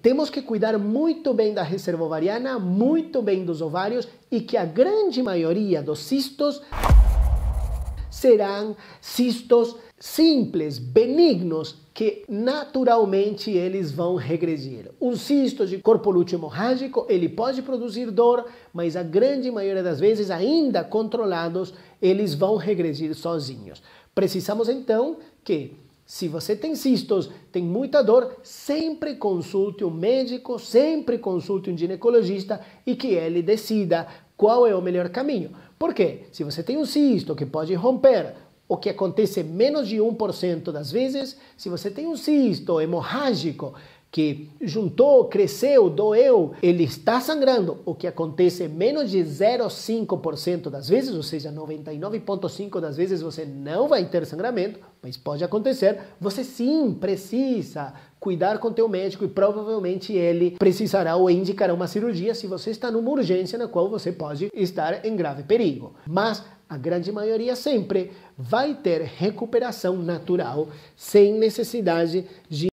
Temos que cuidar muito bem da reserva ovariana, muito bem dos ovários e que a grande maioria dos cistos serão cistos simples, benignos, que naturalmente eles vão regredir. Um cisto de corpo lúteo hemorrágico, ele pode produzir dor, mas a grande maioria das vezes, ainda controlados, eles vão regredir sozinhos. Precisamos então que se você tem cistos, tem muita dor, sempre consulte um médico, sempre consulte um ginecologista e que ele decida qual é o melhor caminho. Porque se você tem um cisto que pode romper, o que acontece menos de 1% das vezes, se você tem um cisto hemorrágico que juntou, cresceu, doeu, ele está sangrando, o que acontece menos de 0,5% das vezes, ou seja, 99,5% das vezes você não vai ter sangramento, mas pode acontecer. Você sim precisa cuidar com teu médico e provavelmente ele precisará ou indicará uma cirurgia se você está numa urgência na qual você pode estar em grave perigo. Mas a grande maioria sempre vai ter recuperação natural sem necessidade de